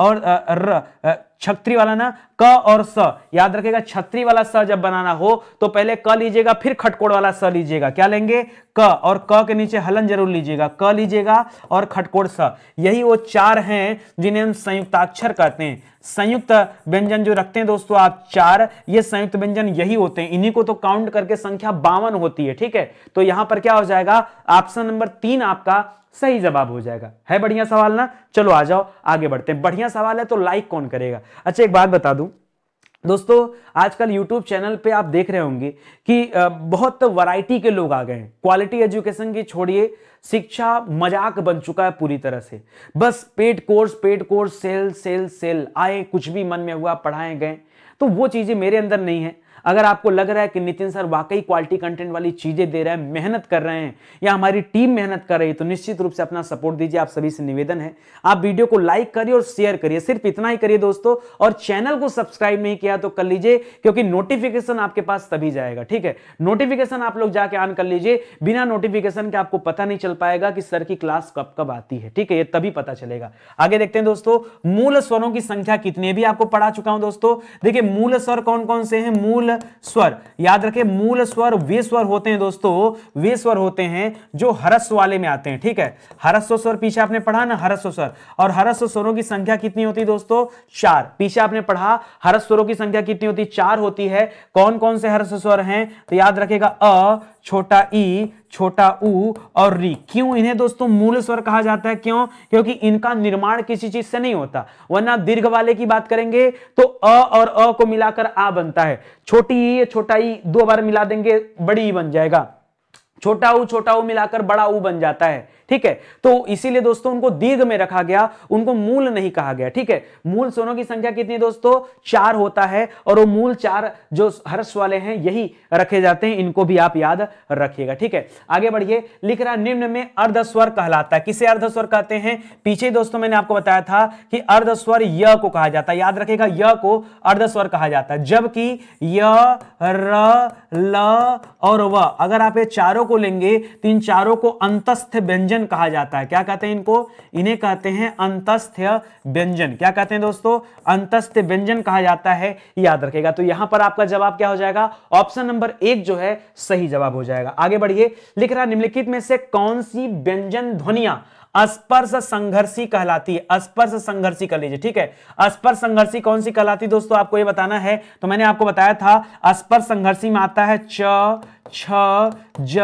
और र छत्री वाला ना क और स याद रखेगा छत्री वाला स जब बनाना हो तो पहले क लीजिएगा फिर खटकोड़ वाला स लीजिएगा क्या लेंगे क और क के नीचे हलन जरूर लीजिएगा क लीजिएगा और खटकोड़ स यही वो चार हैं जिन्हें हम संयुक्ताक्षर कहते हैं संयुक्त व्यंजन जो रखते हैं दोस्तों आप चार ये संयुक्त व्यंजन यही होते हैं इन्हीं को तो काउंट करके संख्या बावन होती है ठीक है तो यहां पर क्या हो जाएगा ऑप्शन नंबर तीन आपका सही जवाब हो जाएगा है बढ़िया सवाल ना चलो आ जाओ आगे बढ़ते हैं बढ़िया सवाल है तो लाइक कौन करेगा अच्छा एक बात बता दूं दोस्तों आजकल YouTube चैनल पे आप देख रहे होंगे कि बहुत वैरायटी के लोग आ गए हैं क्वालिटी एजुकेशन की छोड़िए शिक्षा मजाक बन चुका है पूरी तरह से बस paid course paid course sale sale sale आए कुछ भी मन में हुआ पढ़ाए गए तो वो चीज़ें मेरे अंदर नहीं है अगर आपको लग रहा है कि नितिन सर वाकई क्वालिटी कंटेंट वाली चीज़ें दे रहे हैं मेहनत कर रहे हैं या हमारी टीम मेहनत कर रही है तो निश्चित रूप से अपना सपोर्ट दीजिए आप सभी से निवेदन है आप वीडियो को लाइक करिए और शेयर करिए सिर्फ इतना ही करिए दोस्तों और चैनल को सब्सक्राइब नहीं किया तो कर लीजिए क्योंकि नोटिफिकेशन आपके पास तभी जाएगा ठीक है नोटिफिकेशन आप लोग जाके ऑन कर लीजिए बिना नोटिफिकेशन के आपको पता नहीं चल पाएगा कि सर की क्लास कब कब आती है ठीक है ये तभी पता चलेगा आगे देखते हैं दोस्तों मूल स्वरों की संख्या कितनी भी आपको पढ़ा चुका हूं दोस्तों देखिए मूल स्वर कौन कौन से हैं मूल स्वर याद रखें मूल स्वर वे स्वर होते हैं दोस्तों वे स्वर होते हैं जो हरस्व वाले में आते हैं ठीक है हरस्व स्वर पीछे आपने पढ़ा ना हरस्व स्वर और हरस्व स्वरों की संख्या कितनी होती है दोस्तों चार पीछे आपने पढ़ा हरस्व स्वरों की संख्या कितनी होती है चार होती है कौन कौन से हरस्व स्वर हैं तो याद रखेगा अ छोटा ई छोटा ऊ और री क्यों इन्हें दोस्तों मूल स्वर कहा जाता है क्यों क्योंकि इनका निर्माण किसी चीज से नहीं होता वरना दीर्घ वाले की बात करेंगे तो अ और अ को मिलाकर आ बनता है छोटी ई छोटा ई दो बार मिला देंगे बड़ी ई बन जाएगा छोटा ऊ छोटा ऊ मिलाकर बड़ा ऊ बन जाता है ठीक है तो इसीलिए दोस्तों उनको दीर्घ में रखा गया उनको मूल नहीं कहा गया ठीक है मूल स्वरों की संख्या कितनी दोस्तों चार होता है और वो मूल चार जो हर्ष वाले हैं यही रखे जाते हैं इनको भी आप याद रखिएगा ठीक है आगे बढ़िए लिख रहा निम्न में अर्धस्वर कहलाता है किसे अर्धस्वर कहते हैं पीछे दोस्तों मैंने आपको बताया था कि अर्धस्वर य को कहा जाता है याद रखेगा य को अर्धस्वर कहा जाता है जबकि य र ल और व अगर आप ये चारों को लेंगे तो इन चारों को अंतस्थ व्यंजन व्यंजन कहा जाता है क्या कहते हैं इनको इन्हें कहते हैं अंतस्थ्य व्यंजन क्या कहते हैं दोस्तों अंतस्थ्य व्यंजन कहा जाता है याद रखेगा तो यहां पर आपका जवाब क्या हो जाएगा ऑप्शन नंबर एक जो है सही जवाब हो जाएगा आगे बढ़िए लिख रहा निम्नलिखित में से कौन सी व्यंजन ध्वनिया स्पर्श संघर्षी कहलाती है स्पर्श संघर्षी कर लीजिए ठीक है स्पर्श संघर्षी कौन सी कहलाती दोस्तों आपको ये बताना है तो मैंने आपको बताया था स्पर्श संघर्षी में आता है च छ ज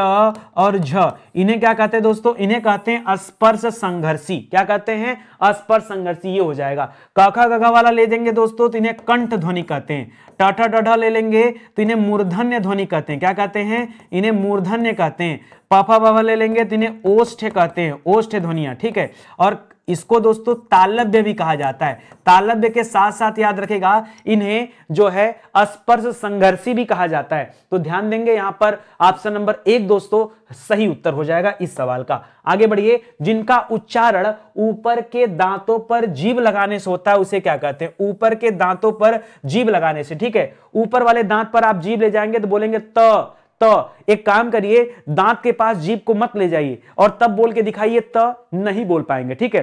और झ इन्हें क्या कहते हैं दोस्तों इन्हें कहते हैं स्पर्श संघर्षी क्या कहते हैं स्पर्श संघर्षी ये हो जाएगा काखा गघा वाला ले देंगे दोस्तों तो इन्हें कंठ ध्वनि कहते हैं टाठा डढ़ा ले लेंगे तो इन्हें मूर्धन्य ध्वनि कहते हैं क्या कहते हैं इन्हें मूर्धन्य कहते हैं पापा बाबा ले लेंगे तो इन्हें ओष्ठ कहते हैं ओष्ठ ध्वनिया ठीक है और इसको दोस्तों तालब्य भी कहा जाता है तालब्य के साथ साथ याद रखेगा इन्हें जो है स्पर्श संघर्षी भी कहा जाता है तो ध्यान देंगे यहां पर ऑप्शन नंबर एक दोस्तों सही उत्तर हो जाएगा इस सवाल का आगे बढ़िए जिनका उच्चारण ऊपर के दांतों पर जीव लगाने से होता है उसे क्या कहते हैं ऊपर के दांतों पर जीव लगाने से ठीक है ऊपर वाले दांत पर आप जीव ले जाएंगे तो बोलेंगे त तो एक काम करिए दांत के पास जीप को मत ले जाइए और तब बोल के दिखाइए त नहीं बोल पाएंगे ठीक है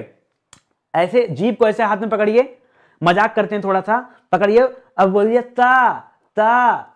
ऐसे जीप को ऐसे हाथ में पकड़िए मजाक करते हैं थोड़ा सा पकड़िए अब बोलिए ता ता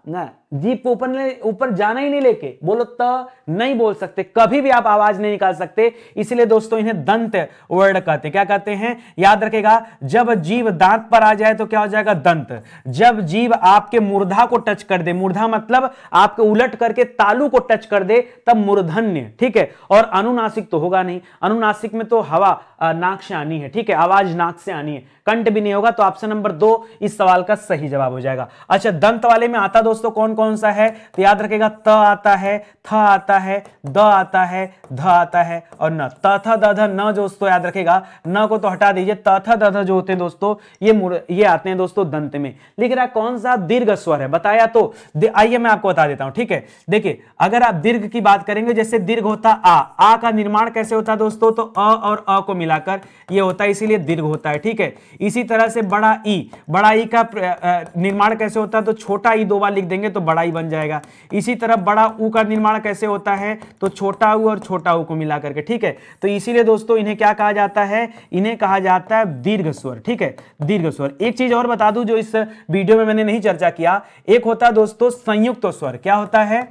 ना जीप को ऊपर ऊपर जाना ही नहीं लेके बोलो त नहीं बोल सकते कभी भी आप आवाज नहीं निकाल सकते इसलिए दोस्तों इन्हें दंत वर्ड कहते क्या कहते हैं याद रखेगा जब जीव दांत पर आ जाए तो क्या हो जाएगा दंत जब जीव आपके मुर्धा को टच कर दे मुर्धा मतलब आपके उलट करके तालू को टच कर दे तब मूर्धन्य ठीक है और अनुनासिक तो होगा नहीं अनुनासिक में तो हवा नाक से आनी है ठीक है आवाज नाक से आनी है कंट भी नहीं होगा तो ऑप्शन नंबर दो इस सवाल का सही जवाब हो जाएगा अच्छा दंत वाले में आता दोस्तों कौन कौन सा है तो याद रखेगा त आता है थ आता है द आता है ध आता है और न द ध न दोस्तों याद रखेगा न को तो हटा दीजिए द ध जो होते हैं दोस्तों ये ये आते हैं दोस्तों दंत में लिख रहा कौन सा दीर्घ स्वर है बताया तो आइए मैं आपको बता देता हूं ठीक है देखिए अगर आप दीर्घ की बात करेंगे जैसे दीर्घ होता आ आ का निर्माण कैसे होता दोस्तों तो अ और अ को मिलाकर यह होता है इसीलिए दीर्घ होता है ठीक है इसी तरह से बड़ा ई बड़ा ई का निर्माण कैसे होता है तो छोटा ई दो बार लिख देंगे तो बड़ा ई बन जाएगा इसी तरह बड़ा ऊ का निर्माण कैसे होता है तो छोटा ऊ और छोटा ऊ को मिला करके ठीक है तो इसीलिए दोस्तों इन्हें क्या कहा जाता है इन्हें कहा जाता है दीर्घ स्वर ठीक है दीर्घ स्वर एक चीज और बता दू जो इस वीडियो में मैंने नहीं चर्चा किया एक होता है दोस्तों संयुक्त स्वर क्या होता है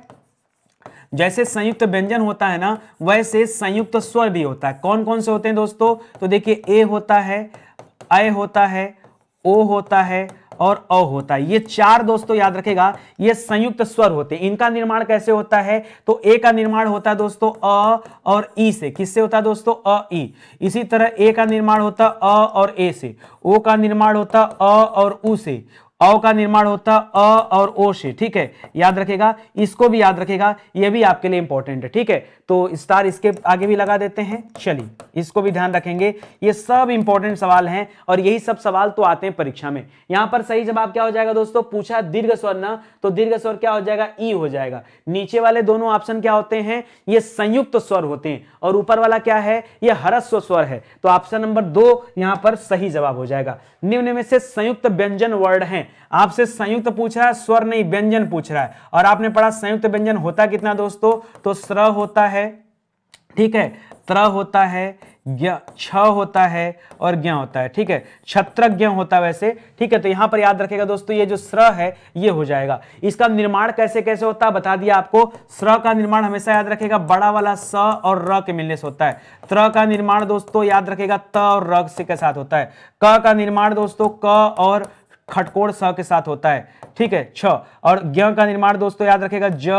जैसे संयुक्त व्यंजन होता है ना वैसे संयुक्त स्वर भी होता है कौन कौन से होते हैं दोस्तों तो देखिए ए होता है अय होता है ओ होता है और अ होता है ये चार दोस्तों याद रखेगा ये संयुक्त स्वर होते हैं इनका निर्माण कैसे होता है तो ए का निर्माण होता है दोस्तों अ और ई से किससे होता है दोस्तों अ ई इसी तरह ए का निर्माण होता अ और ए से ओ का निर्माण होता अ और उ से अ का निर्माण होता अ और ओ से ठीक है याद रखेगा इसको भी याद रखेगा यह भी आपके लिए इंपॉर्टेंट है ठीक है तो स्टार इसके आगे भी लगा देते हैं चलिए इसको भी ध्यान रखेंगे ये सब इंपॉर्टेंट सवाल हैं और यही सब सवाल तो आते हैं परीक्षा में यहाँ पर सही जवाब क्या हो जाएगा दोस्तों पूछा दीर्घ स्वर न तो दीर्घ स्वर क्या हो जाएगा ई e हो जाएगा नीचे वाले दोनों ऑप्शन क्या होते हैं ये संयुक्त स्वर होते हैं और ऊपर वाला क्या है ये हरस्व स्वर है तो ऑप्शन नंबर दो यहाँ पर सही जवाब हो जाएगा निम्न में से संयुक्त व्यंजन वर्ड है आपसे संयुक्त पूछा है स्वर नहीं व्यंजन पूछ रहा है और आपने पढ़ा संयुक्त व्यंजन होता कितना दोस्तों तो स्र होता है है ठीक है त्र होता है छ होता है और ज्ञ होता है ठीक है छत्रज्ञ होता है वैसे ठीक है तो यहां पर याद रखेगा दोस्तों ये जो स्र है ये हो जाएगा इसका निर्माण कैसे कैसे होता है बता दिया आपको स्र का निर्माण हमेशा याद रखेगा बड़ा वाला स और र के मिलने से होता है त्र का निर्माण दोस्तों याद रखेगा त और र के साथ होता है क का निर्माण दोस्तों क और खटकोर स के साथ होता है ठीक है छ और ज्ञ का निर्माण दोस्तों याद रखेगा ज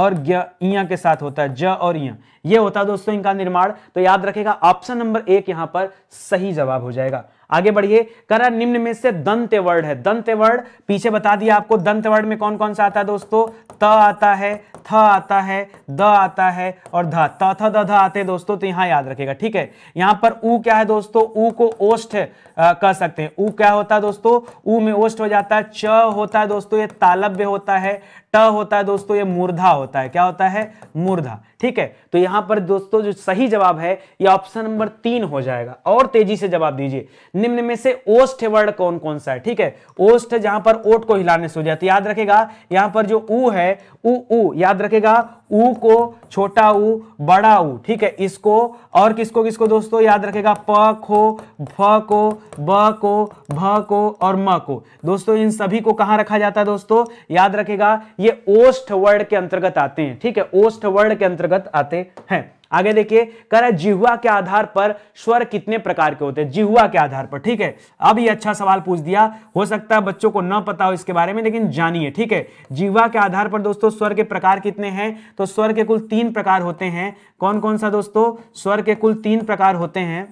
और ज्ञ के साथ होता है ज और इं ये होता है दोस्तों इनका निर्माण तो याद रखेगा ऑप्शन नंबर एक यहां पर सही जवाब हो जाएगा आगे बढ़िए करा निम्न में से दंत वर्ड है दंत वर्ड पीछे बता दिया आपको दंत वर्ड में कौन कौन सा आता है दोस्तों त आता है थ आता है द आता है और ध त थ द ध आते हैं दोस्तों तो यहां याद रखेगा ठीक है यहां पर ऊ क्या है दोस्तों ऊ को ओष्ठ कह सकते हैं ऊ क्या होता है दोस्तों ऊ में ओष्ठ हो जाता है च होता है दोस्तों ये तालव्य होता है ट होता है दोस्तों ये मूर्धा होता है क्या होता है मूर्धा ठीक है तो यहां पर दोस्तों जो सही जवाब है ये ऑप्शन नंबर तीन हो जाएगा और तेजी से जवाब दीजिए निम्न में से ओष्ठ वर्ड कौन कौन सा है ठीक है ओस्ट जहां पर ओट को हिलाने से हो जाए तो याद रखेगा यहां पर जो ऊ है ऊ ऊ याद रखेगा ऊ को छोटा ऊ बड़ा ऊ ठीक है इसको और किसको किसको दोस्तों याद रखेगा प खो भ को ब को भ को और म को दोस्तों इन सभी को कहां रखा जाता है दोस्तों याद रखेगा ये ओष्ठ वर्ड के अंतर्गत आते हैं ठीक है ओष्ठ वर्ड के अंतर्गत आते हैं आगे देखिए कह रहा जिहुआ के आधार पर स्वर कितने प्रकार के होते हैं जिहुआ के आधार पर ठीक है अब ये अच्छा सवाल पूछ दिया हो सकता है बच्चों को न पता हो इसके बारे में लेकिन जानिए ठीक है जिहुआ के आधार पर दोस्तों स्वर के प्रकार कितने हैं तो स्वर के कुल तीन प्रकार होते हैं कौन कौन सा दोस्तों स्वर के कुल तीन प्रकार होते हैं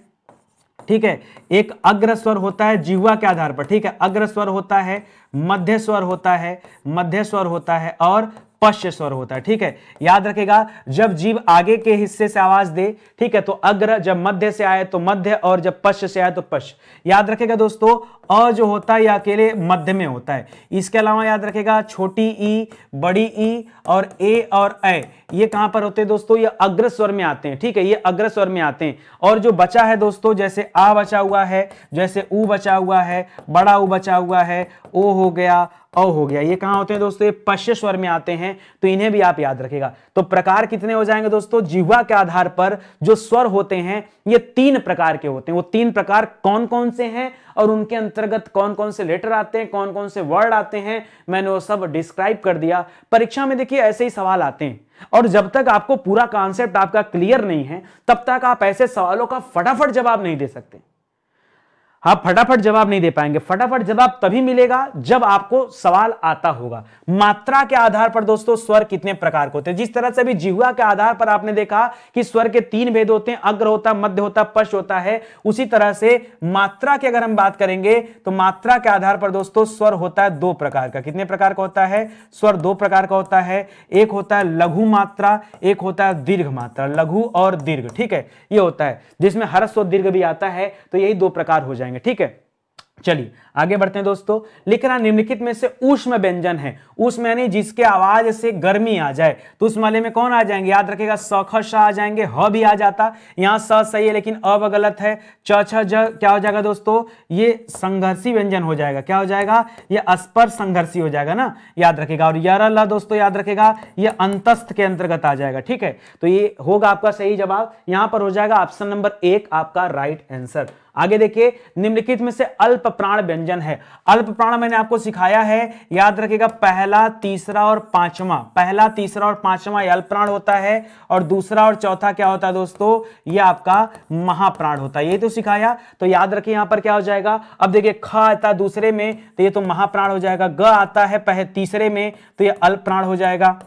ठीक है एक अग्र स्वर होता है जिहुआ के आधार पर ठीक है अग्र स्वर होता है मध्य स्वर होता है मध्य स्वर होता है और पश्य स्वर होता है ठीक है याद रखेगा जब जीव आगे के हिस्से से आवाज दे ठीक है तो अग्र जब मध्य से आए तो मध्य और जब पश्च से आए तो पश्च याद रखेगा दोस्तों अ जो होता है यह अकेले मध्य में होता है इसके अलावा याद रखेगा छोटी ई बड़ी ई और ए और ए ये कहां पर होते हैं दोस्तों ये स्वर में आते हैं ठीक है ये स्वर में आते हैं और जो बचा है दोस्तों जैसे आ बचा हुआ है जैसे ऊ बचा हुआ है बड़ा ऊ बचा हुआ है ओ हो गया अ हो गया ये कहां होते हैं दोस्तों ये पश्य स्वर में आते हैं तो इन्हें भी आप याद रखेगा तो प्रकार कितने हो जाएंगे दोस्तों जिह्वा के आधार पर जो स्वर होते हैं ये तीन प्रकार के होते हैं वो तीन प्रकार कौन कौन से हैं और उनके अंतर्गत कौन कौन से लेटर आते हैं कौन कौन से वर्ड आते हैं मैंने वो सब डिस्क्राइब कर दिया परीक्षा में देखिए ऐसे ही सवाल आते हैं और जब तक आपको पूरा कॉन्सेप्ट आपका क्लियर नहीं है तब तक आप ऐसे सवालों का फटाफट जवाब नहीं दे सकते आप हाँ, फटाफट जवाब नहीं दे पाएंगे फटाफट जवाब तभी मिलेगा जब आपको सवाल आता होगा मात्रा के आधार पर दोस्तों स्वर कितने प्रकार के होते हैं जिस तरह से अभी जिहुआ के आधार पर आपने देखा कि स्वर के तीन भेद होते हैं अग्र होता मध्य होता पश होता है उसी तरह से मात्रा की अगर हम बात करेंगे तो मात्रा के आधार पर दोस्तों स्वर होता है दो प्रकार का कितने प्रकार का होता है स्वर दो प्रकार का होता है एक होता है लघु मात्रा एक होता है दीर्घ मात्रा लघु और दीर्घ ठीक है यह होता है जिसमें हर्ष और दीर्घ भी आता है तो यही दो प्रकार हो जाएंगे जाएंगे ठीक है चलिए आगे बढ़ते हैं दोस्तों लिख रहा निम्नलिखित में से उष्म व्यंजन है उष्म यानी जिसके आवाज से गर्मी आ जाए तो उस माले में कौन आ जाएंगे याद रखेगा स ख श आ जाएंगे ह भी आ जाता यहां स सही है लेकिन अब गलत है च छ ज क्या हो जाएगा दोस्तों ये संघर्षी व्यंजन हो जाएगा क्या हो जाएगा ये अस्पर संघर्षी हो जाएगा ना याद रखेगा और यार ल दोस्तों याद रखेगा ये अंतस्थ के अंतर्गत आ जाएगा ठीक है तो ये होगा आपका सही जवाब यहां पर हो जाएगा ऑप्शन नंबर एक आपका राइट आंसर आगे देखिए निम्नलिखित में से अल्प प्राण व्यंजन व्यंजन है अल्प प्राण मैंने आपको सिखाया है याद रखेगा पहला तीसरा और पांचवा पहला तीसरा और पांचवा यह अल्प प्राण होता है और दूसरा और चौथा क्या होता है दोस्तों ये आपका महाप्राण होता है ये तो सिखाया तो याद रखिए यहां पर क्या हो जाएगा अब देखिए ख आता दूसरे में तो ये तो महाप्राण हो जाएगा ग आता है तीसरे में तो यह अल्प प्राण हो जाएगा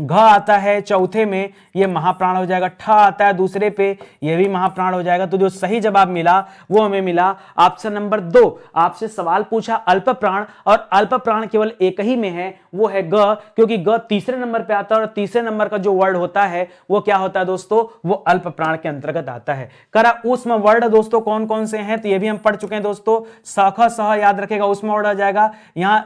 घ आता है चौथे में ये महाप्राण हो जाएगा ठ आता है दूसरे पे ये भी महाप्राण हो जाएगा तो जो सही जवाब मिला वो हमें मिला ऑप्शन नंबर दो आपसे सवाल पूछा अल्प प्राण और अल्प प्राण केवल एक ही में है वो है ग क्योंकि ग तीसरे नंबर पे आता है और तीसरे नंबर का जो वर्ड होता है वो क्या होता है दोस्तों वो अल्प प्राण के अंतर्गत आता है करा उसमें वर्ड दोस्तों कौन कौन से हैं तो ये भी हम पढ़ चुके हैं दोस्तों सख सह याद रखेगा उसमें वर्ड आ जाएगा यहाँ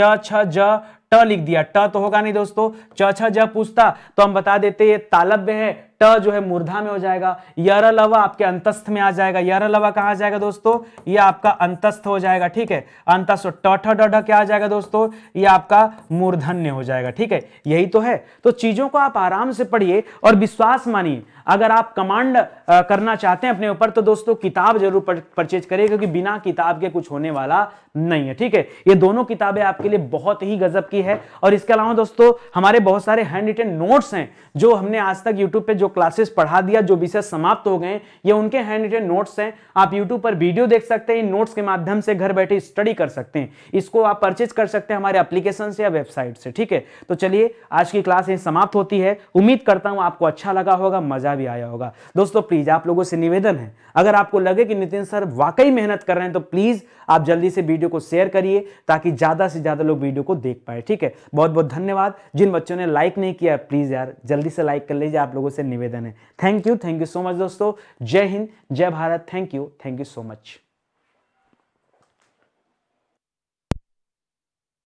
च छ ज ट लिख दिया ट तो होगा नहीं दोस्तों च छ पूछता तो हम बता देते ये तालब्य है ट जो है मूर्धा में हो जाएगा यर लवा आपके अंतस्थ में आ जाएगा यर लवा कहा जाएगा दोस्तों ये आपका अंतस्थ हो जाएगा ठीक है अंतस्थ तो टठ डढ़ क्या आ जाएगा दोस्तों ये आपका मूर्धन्य हो जाएगा ठीक है यही तो है तो चीजों को आप आराम से पढ़िए और विश्वास मानिए अगर आप कमांड करना चाहते हैं अपने ऊपर तो दोस्तों किताब जरूर परचेज करिए क्योंकि बिना किताब के कुछ होने वाला नहीं है ठीक है ये दोनों किताबें आपके लिए बहुत ही गजब की है और इसके अलावा दोस्तों हमारे बहुत सारे हैंड रिटेन नोट्स हैं जो हमने आज तक यूट्यूब पे जो जो क्लासेस पढ़ा दिया जो विषय समाप्त हो गए ये उनके हैंड रिटेन नोट्स हैं आप यूट्यूब पर वीडियो देख सकते हैं इन नोट्स के माध्यम से घर बैठे स्टडी कर सकते हैं इसको आप परचेज कर सकते हैं हमारे एप्लीकेशन से या वेबसाइट से ठीक है तो चलिए आज की क्लास यही समाप्त होती है उम्मीद करता हूँ आपको अच्छा लगा होगा मजा भी आया होगा दोस्तों प्लीज आप लोगों से निवेदन है अगर आपको लगे कि नितिन सर वाकई मेहनत कर रहे हैं तो प्लीज आप जल्दी से वीडियो को शेयर करिए ताकि ज़्यादा से ज़्यादा लोग वीडियो को देख पाए ठीक है बहुत बहुत धन्यवाद जिन बच्चों ने लाइक नहीं किया प्लीज़ यार जल्दी से लाइक कर लीजिए आप लोगों से निवेदन है thank you thank you so much दोस्तों जय हिंद जय Bharat thank you thank you so much